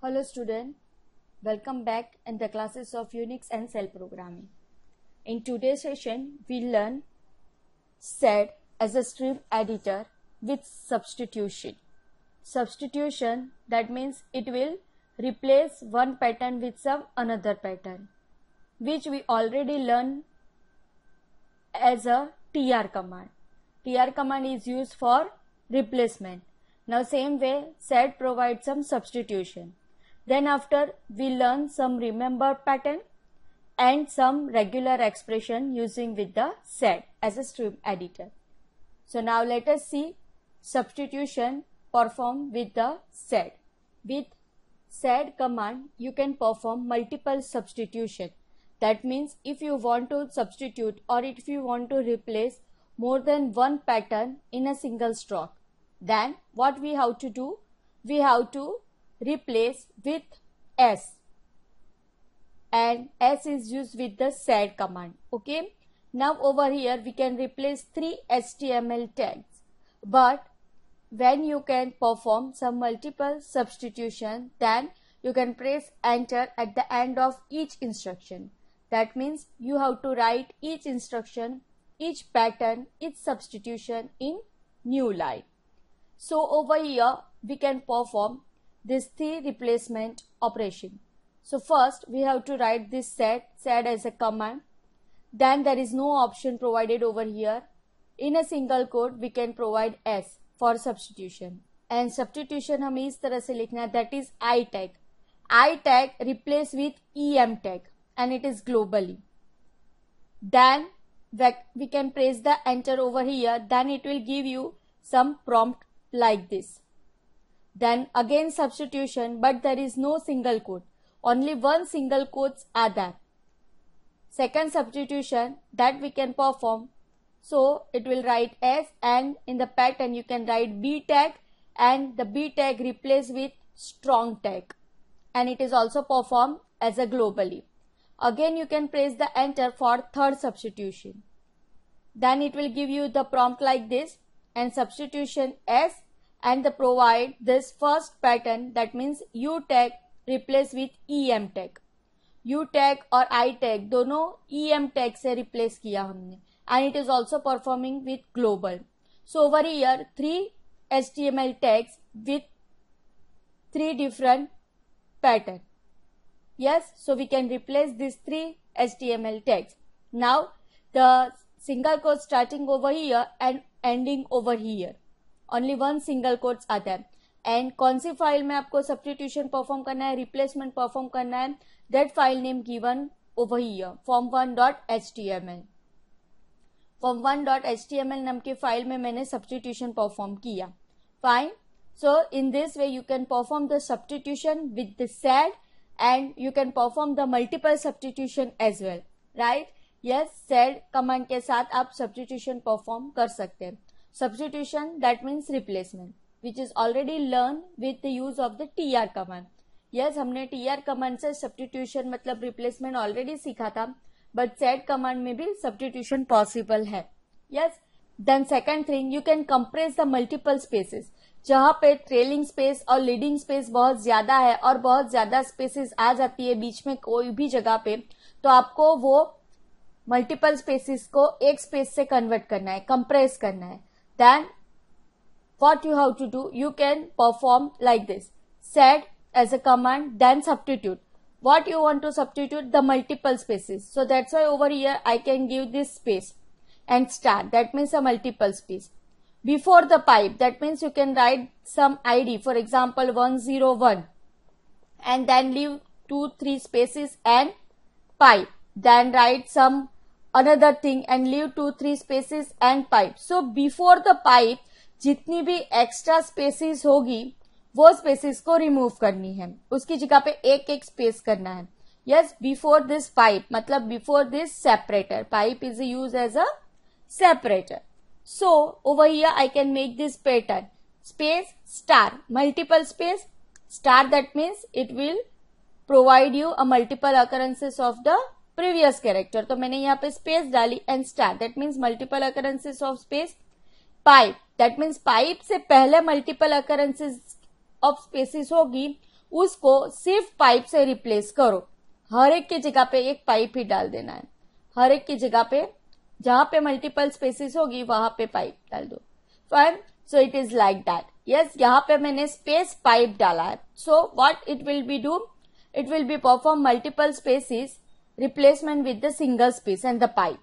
Hello student, welcome back in the classes of Unix and Shell programming. In today's session, we learn set as a stream editor with substitution. Substitution that means it will replace one pattern with some another pattern which we already learned as a tr command. tr command is used for replacement. Now same way set provides some substitution. Then after we learn some remember pattern and some regular expression using with the set as a stream editor. So now let us see substitution performed with the set. With set command you can perform multiple substitution. That means if you want to substitute or if you want to replace more than one pattern in a single stroke, then what we have to do? We have to replace with s and s is used with the sed command okay now over here we can replace three html tags but when you can perform some multiple substitution then you can press enter at the end of each instruction that means you have to write each instruction each pattern each substitution in new line so over here we can perform this the replacement operation. So first we have to write this set, set as a command. Then there is no option provided over here. In a single code we can provide s for substitution. And substitution हमें इस तरह से लिखना है that is i tag. i tag replace with em tag and it is globally. Then we can press the enter over here then it will give you some prompt like this. Then again substitution, but there is no single quote. Only one single quotes are there. Second substitution that we can perform. So it will write S and in the pattern you can write B tag and the B tag replaced with strong tag. And it is also performed as a globally. Again you can press the enter for third substitution. Then it will give you the prompt like this and substitution S and they provide this first pattern that means U tag replace with EM tag. U tag or I tag दोनों EM tag से replace किया हमने and it is also performing with global. So over here three HTML tags with three different pattern. Yes, so we can replace these three HTML tags. Now the single quote starting over here and ending over here. Only one single quotes आता है and कौन सी file में आपको substitution perform करना है replacement perform करना है that file name given over here form one dot H T M L form one dot H T M L नाम की फाइल में मैंने सब्सटीट्यूशन परफॉर्म किया fine so in this way you can perform the substitution with the set and you can perform the multiple substitution as well right yes set command के साथ आप substitution perform कर सकते हैं substitution that means replacement which is already learned with the use of the tr command yes, humne tr command se substitution matlab replacement already sikha tha but but command mein bhi substitution possible hai yes then second thing you can compress the multiple spaces spaces जहाँ पे trailing space और leading space बहुत ज्यादा है और बहुत ज्यादा spaces आ जाती है बीच में कोई भी जगह पे तो आपको वो मल्टीपल स्पेसेस को एक स्पेस से कन्वर्ट करना है कंप्रेस करना है Then what you have to do, you can perform like this. Set as a command, then substitute. What you want to substitute? The multiple spaces. So that's why over here I can give this space and start. That means a multiple space. Before the pipe, that means you can write some ID, for example 101 and then leave 2, 3 spaces and pipe. Then write some another thing and leave two three spaces and pipe so before the pipe जितनी भी extra spaces होगी वो spaces को remove करनी है उसकी जगह पे एक एक स्पेस करना है यस बिफोर दिस पाइप मतलब before this separator pipe is use as a separator so over here I can make this pattern space star multiple space star that means it will provide you a multiple occurrences of the previous character तो मैंने यहाँ पे space डाली and star that means multiple occurrences of space pipe that means pipe से पहले multiple occurrences of spaces होगी उसको सिर्फ पाइप से रिप्लेस करो हर एक की जगह पे एक पाइप ही डाल देना है हर एक की जगह पे जहां पे मल्टीपल स्पेसिस होगी वहां पे पाइप डाल दो fine so it is like that yes यहाँ पे मैंने स्पेस पाइप डाला है so what it will be do it will be perform multiple spaces replacement with the single space and the pipe.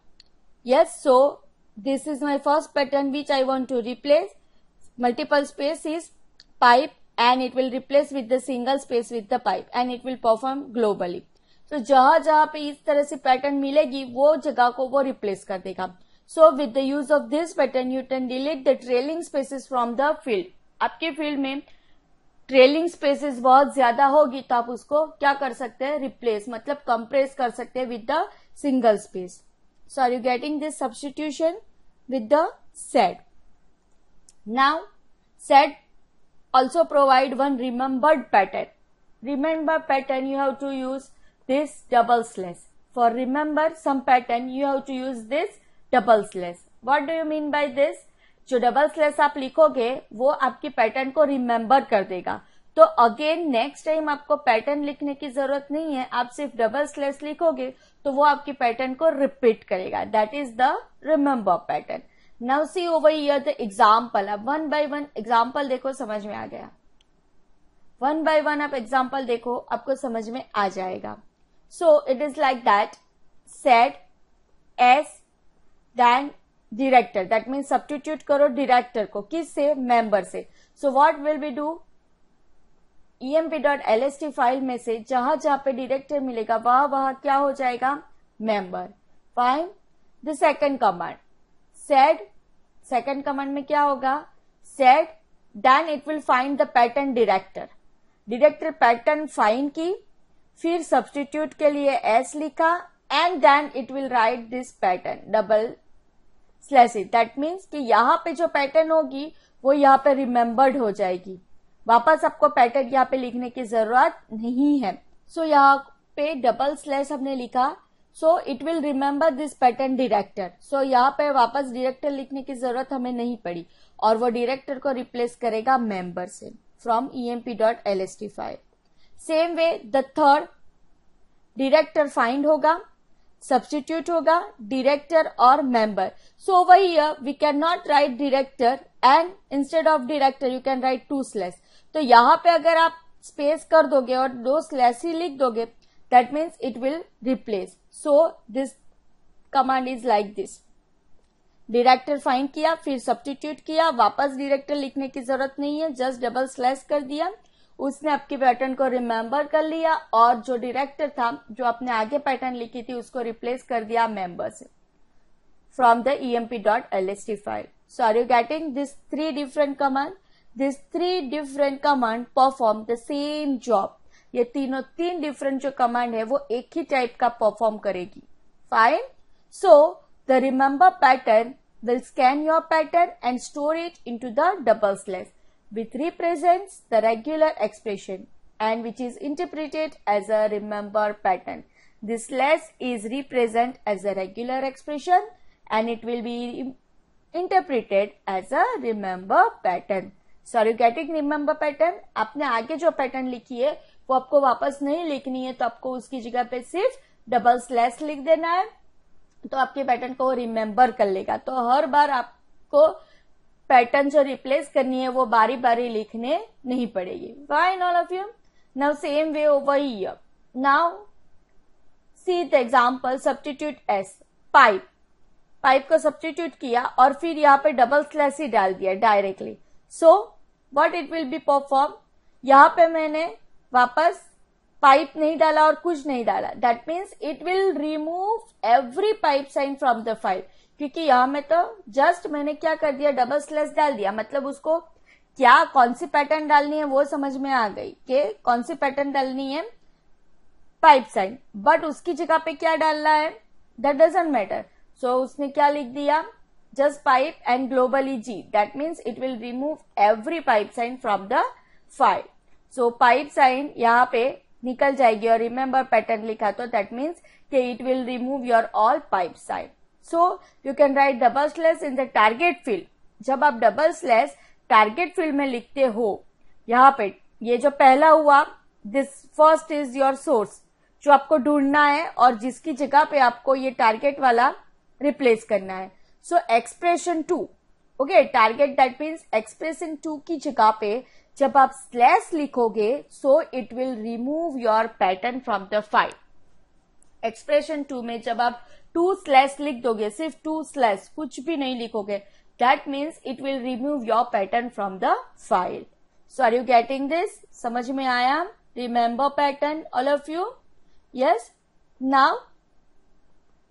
Yes, so this is my first pattern which I want to replace. Multiple space is pipe and it will replace with the single space with the pipe and it will perform globally. so जहां जहां pe is tarah se pattern milegi wo jagah ko wo replace kar dega so with the use of this pattern you can delete the trailing spaces from the field aapke field mein trailing spaces बहुत ज्यादा होगी तो आप उसको क्या कर सकते हैं रिप्लेस मतलब कंप्रेस कर सकते हैं with the single space so are you getting this substitution with the set now set also provide one remembered pattern remember pattern you have to use this double slash for remember some pattern you have to use this double slash what do you mean by this जो double slash आप लिखोगे वो आपकी pattern को remember कर देगा तो again next time आपको पैटर्न लिखने की जरूरत नहीं है आप सिर्फ डबल स्लेस लिखोगे तो वो आपकी पैटर्न को रिपीट करेगा that is the remember pattern now see over here the example अब वन बाय वन एग्जाम्पल देखो समझ में आ गया वन बाय वन आप एग्जाम्पल देखो आपको समझ में आ जाएगा so it is like that set S then director that means substitute करो डिरेक्टर को किस से मेंबर से so what will be do EMP dot L S T file में से जहां जहां पे डिरेक्टर मिलेगा वहां वहां क्या हो जाएगा member fine the second command sed second command में क्या होगा sed then it will find the pattern director director pattern fine की फिर सब्सटीट्यूट के लिए एस लिखा and then it will write this pattern double slash that means कि यहाँ पे जो पैटर्न होगी वो यहाँ पे रिमेम्बर्ड हो जाएगी वापस आपको पैटर्न यहाँ पे लिखने की जरूरत नहीं है सो so, यहाँ पे डबल स्लेस हमने लिखा so it will remember this pattern director so यहाँ पे वापस डिरेक्टर लिखने की जरूरत हमें नहीं पड़ी और वो डिरेक्टर को रिप्लेस करेगा मेंबर से from E M P dot L S T five same way the third director find होगा सब्सटीट्यूट होगा डिरेक्टर और मेंबर सो वही we can not write director and instead of director you can write two slash तो यहाँ पे अगर आप space कर दोगे और दो स्लेस ही लिख दोगे that means it will replace so this command is like this director find किया फिर सब्सटीट्यूट किया वापस डिरेक्टर लिखने की जरूरत नहीं है जस्ट डबल स्लेस कर दिया उसने आपके पैटर्न को रिमेम्बर कर लिया और जो डायरेक्टर था जो आपने आगे पैटर्न लिखी थी उसको रिप्लेस कर दिया मेंबर से from the dot L S T file so are you getting this three different command this three different command perform the same job ये तीनों तीन डिफरेंट जो कमांड है वो एक ही टाइप का परफॉर्म करेगी fine so the remember pattern will scan your pattern and store it to the double slash which represents the regular expression and which is interpreted as a remember pattern. This less is represent as a regular expression and it will be interpreted as a remember pattern. so are you सॉरोगेटिक remember pattern आपने आगे जो pattern लिखी है वो आपको वापस नहीं लिखनी है तो आपको उसकी जगह पे सिर्फ डबल स्लैश लिख देना है तो आपके पैटर्न को रिमेम्बर कर लेगा तो हर बार आपको पैटर्न जो रिप्लेस करनी है वो बारी बारी लिखने नहीं पड़ेगी fine all of you now same way over here now see the example substitute s pipe pipe को सब्सटीट्यूट किया और फिर यहाँ पे डबल स्लैश ही डाल दिया directly so what it will be perform यहाँ पे मैंने वापस पाइप नहीं डाला और कुछ नहीं डाला that means it will remove every pipe sign from the file क्योंकि यहां में तो जस्ट मैंने क्या कर दिया डबल स्लेस डाल दिया मतलब उसको क्या कौन सी पैटर्न डालनी है वो समझ में आ गई कि कौन सी पैटर्न डालनी है पाइप साइन बट उसकी जगह पे क्या डालना है दैट डजेंट मैटर सो उसने क्या लिख दिया just pipe and globally g that means it will remove every pipe sign from the file so pipe sign यहाँ पे निकल जाएगी और रिमेम्बर पैटर्न लिखा तो दैट मीन्स कि it will remove your all pipe sign so you can write double slash in the target field जब आप डबल स्लैश टारगेट फील्ड में लिखते हो यहाँ पे ये जो पहला हुआ this first is your source जो आपको ढूंढना है और जिसकी जगह पे आपको ये टारगेट वाला रिप्लेस करना है so expression two okay target that means expression two की जगह पे जब आप स्लैश लिखोगे so it will remove your pattern from the file expression two में जब आप टू स्लैश लिख दोगे सिर्फ टू स्लैश कुछ भी नहीं लिखोगे that means it will remove your pattern from the file so are you getting this समझ में आया remember pattern all of you yes now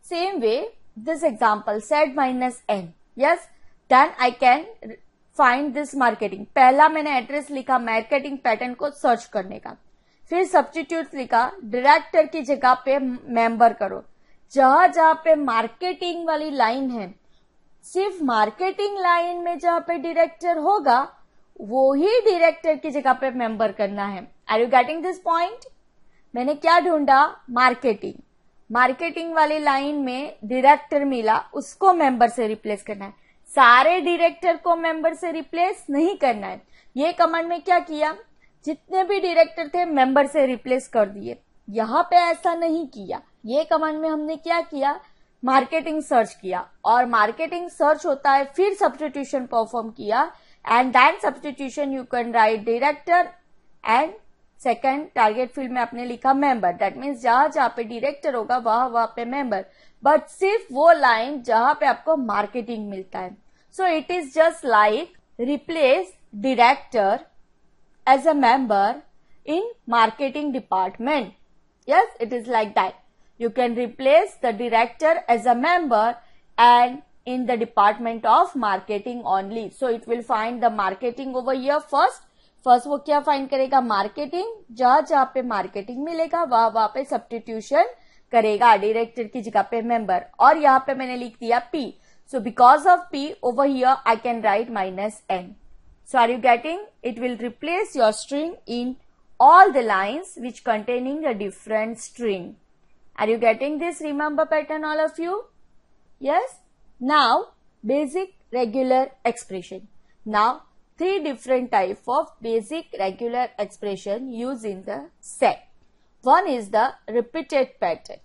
same way this example set minus n yes then I can find this marketing पहला मैंने address लिखा marketing pattern को search करने का फिर सब्सटीट्यूट लिखा डायरेक्टर की जगह पे मेंबर करो जहां जहां पे मार्केटिंग वाली लाइन है सिर्फ मार्केटिंग लाइन में जहां पे डायरेक्टर होगा वो ही डायरेक्टर की जगह पे मेंबर करना है are you getting this point मैंने क्या ढूंढा मार्केटिंग मार्केटिंग वाली लाइन में डायरेक्टर मिला उसको मेंबर से रिप्लेस करना है सारे डायरेक्टर को मेंबर से रिप्लेस नहीं करना है ये कमांड में क्या किया जितने भी डायरेक्टर थे मेंबर से रिप्लेस कर दिए यहां पे ऐसा नहीं किया ये कमांड में हमने क्या किया मार्केटिंग सर्च किया और मार्केटिंग सर्च होता है फिर सब्सटीट्यूशन परफॉर्म किया and then substitution you can write director and second target field में आपने लिखा मेंबर दैट मीन्स जहां जहां पे डायरेक्टर होगा वहां वहां पे मेंबर बट सिर्फ वो लाइन जहां पे आपको मार्केटिंग मिलता है so it is just like replace director as a member in marketing department yes it is like that you can replace the director as a member and in the department of marketing only. So it will find the marketing over here first. First, what will find karega? marketing? Where will marketing milega, wah, wah pe substitution karega director ki jika member. Or here I have P. So because of P over here I can write minus N. So are you getting? It will replace your string in all the lines which containing a different string. Are you getting this remember pattern all of you? Yes? Now, basic regular expression. Now, three different type of basic regular expression used in the set. One is the repeated pattern.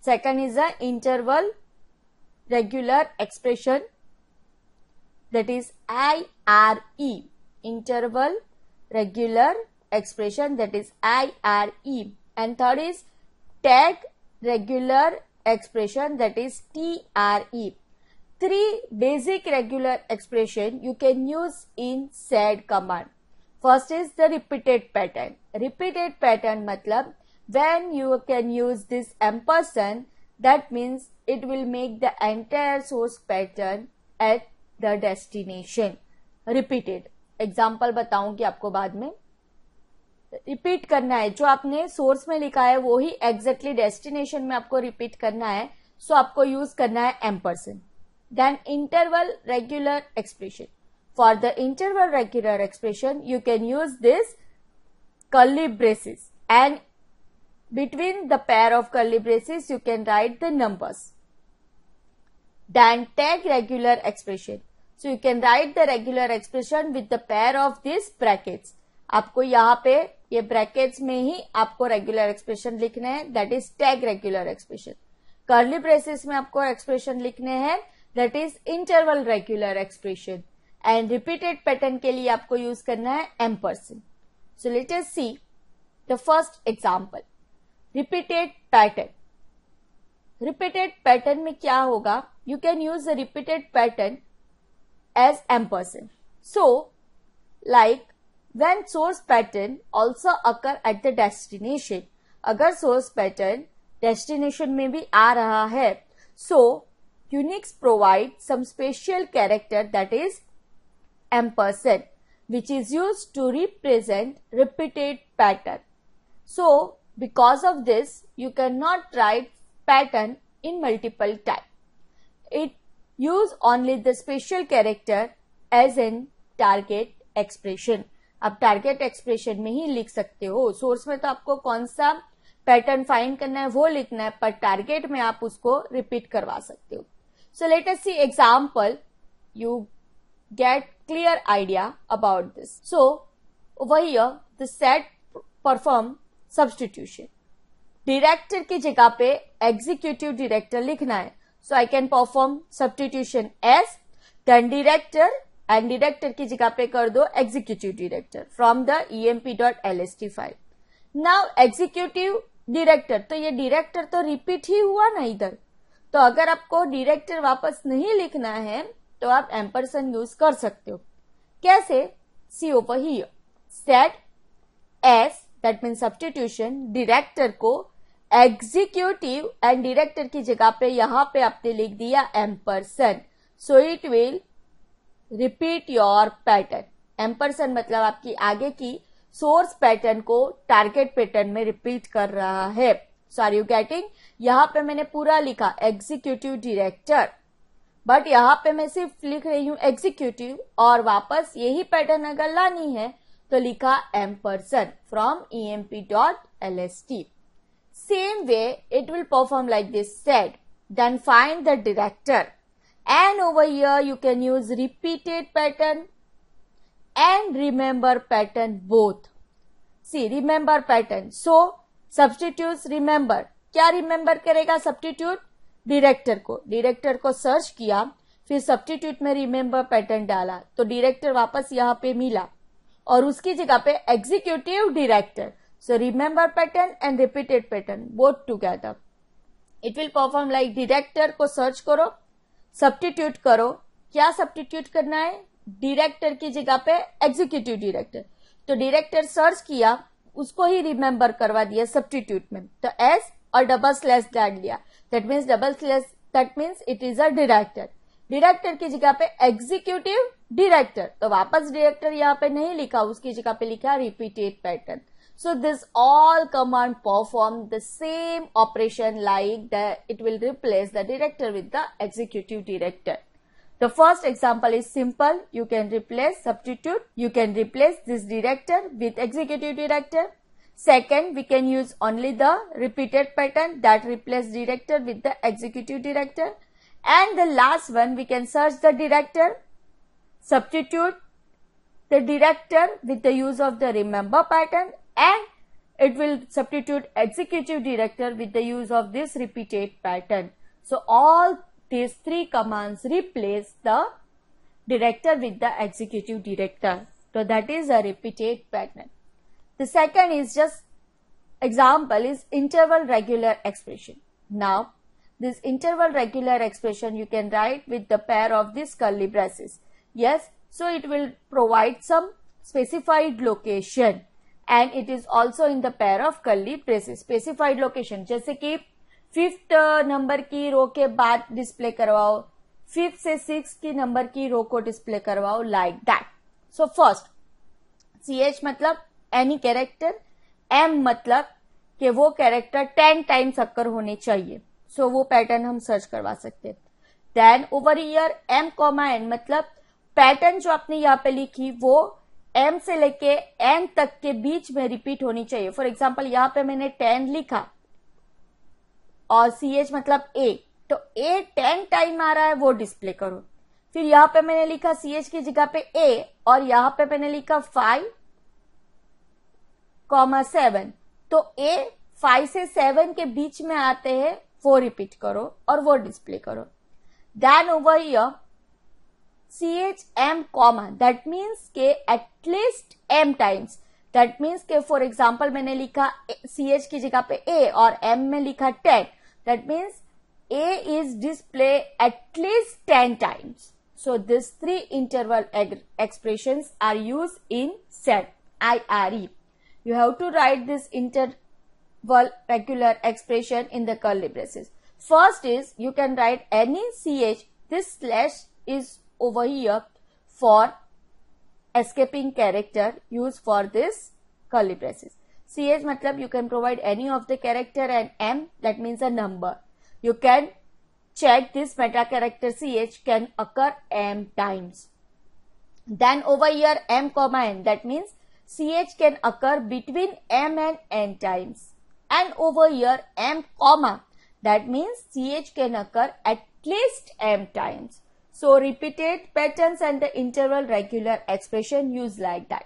Second is the interval regular expression that is IRE. Interval regular expression that is IRE. And third is tag regular expression that is TRE. Three basic regular expression you can use in SAD command. First is the repeated pattern. Repeated pattern matlab when you can use this ampersand that means it will make the entire source pattern at the destination. Repeated. Example बताऊंगी आपको बाद में repeat करना है जो आपने source में लिखा है वो ही एग्जैक्टली डेस्टिनेशन में आपको रिपीट करना है सो so आपको यूज करना है m ampersand then interval regular expression for the interval regular expression you can use this curly braces and between the pair of curly braces you can write the numbers then tag regular expression so you can write the regular expression with the pair of this brackets आपको यहाँ पे ये brackets में ही आपको regular expression लिखने हैं that is tag regular expression curly braces में आपको एक्सप्रेशन लिखने हैं that is interval regular expression and repeated pattern के लिए आपको यूज करना है ampersand so let's see the first example repeated pattern repeated pattern में क्या होगा you can use the repeated pattern as ampersand so like When source pattern also occur at the destination, अगर source pattern destination में be आ raha hai, so Unix provide some special character that is ampersand which is used to represent repeated pattern. So because of this you cannot write pattern in multiple type. It use only the special character as in target expression. आप target expression में ही लिख सकते हो source में तो आपको कौन सा पैटर्न फाइंड करना है वो लिखना है पर टारगेट में आप उसको रिपीट करवा सकते हो so let us see example you get clear idea about this so वही the set perform substitution director की जगह पे एग्जीक्यूटिव डायरेक्टर लिखना है so I can perform substitution s then director and director की जगह पे कर दो executive director from the EMP dot L S T file now executive director तो ये डिरेक्टर तो रिपीट ही हुआ ना इधर तो अगर आपको डिरेक्टर वापस नहीं लिखना है तो आप एम्परसन यूज कर सकते हो कैसे see over here set s that mean substitution director को एग्जीक्यूटिव एंड डिरेक्टर की जगह पे यहां पे आपने लिख दिया ampersand so it will repeat your pattern ampersand मतलब आपकी आगे की सोर्स पैटर्न को टारगेट पैटर्न में रिपीट कर रहा है सो आर यू गेटिंग यहाँ पे मैंने पूरा लिखा एग्जीक्यूटिव डायरेक्टर बट यहाँ पे मैं सिर्फ लिख रही हूँ एग्जीक्यूटिव और वापस यही पैटर्न अगर लानी है तो लिखा ampersand from E M P dot L S T same way it will perform like this set then find the director And over here you can use repeated pattern and remember pattern both. See remember pattern. So substitutes remember. क्या remember करेगा substitute director को director को search किया फिर substitute में remember pattern डाला तो director वापस यहाँ पे मिला और उसकी जगह पे executive director so remember pattern and repeated pattern both together it will perform like director को सर्च करो सब्टीट्यूट करो क्या सब्टीट्यूट करना है डायरेक्टर की जगह पे एग्जीक्यूटिव डायरेक्टर तो डायरेक्टर सर्च किया उसको ही रिमेम्बर करवा दिया सब्टीट्यूट में तो एस और डबल स्लैश डाल लिया that means double slash that means it is a director director की जगह पे एग्जीक्यूटिव डायरेक्टर तो वापस डायरेक्टर यहाँ पे नहीं लिखा उसकी जगह पे लिखा repeated pattern So this all command perform the same operation like the, it will replace the director with the executive director. The first example is simple. You can replace substitute. You can replace this director with executive director. Second, we can use only the repeated pattern that replace director with the executive director. And the last one, we can search the director, substitute the director with the use of the remember pattern and it will substitute executive director with the use of this repeated pattern. So all these three commands replace the director with the executive director. So that is a repeated pattern. The second is just example is interval regular expression. Now this interval regular expression you can write with the pair of this curly braces. Yes, so it will provide some specified location and it is also in the pair of curly braces specified location जैसे कि fifth number uh, की रो के बाद display करवाओ fifth से six की number की रो को डिस्प्ले करवाओ like that so first c h मतलब एनी कैरेक्टर एम मतलब कि वो कैरेक्टर टेन टाइम्स अक्कर होने चाहिए सो so, वो पैटर्न हम सर्च करवा सकते हैं then over here m comma n मतलब पैटर्न जो आपने यहाँ पे लिखी वो एम से लेके एन तक के बीच में रिपीट होनी चाहिए फॉर एग्जाम्पल यहां पे मैंने टेन लिखा और सी एच मतलब ए तो ए टेन टाइम आ रहा है वो डिस्प्ले करो फिर यहां पे मैंने लिखा सी एच की जगह पे ए और यहां पे मैंने लिखा फाइव कॉमा सेवन तो ए फाइव से सेवन के बीच में आते हैं वो रिपीट करो और वो डिस्प्ले करो then over here CHM comma that means k at least m times that means के for example मैंने लिखा CH की जगह पे A और M में लिखा 10 that means A is display at least 10 times so these three interval expressions are used in set IRE you have to write this interval regular expression in the curly braces first is you can write any CH this slash is over here for escaping character used for this curly braces. CH matlab you can provide any of the character and M that means a number. You can check this meta character CH can occur M times. Then over here M comma N that means CH can occur between M and N times. And over here M comma that means CH can occur at least M times. So repeated patterns and the interval regular expression used like that.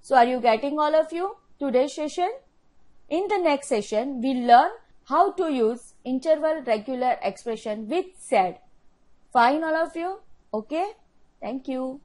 So are you getting all of you today's session? In the next session, we learn how to use interval regular expression with said. Fine all of you? Okay. Thank you.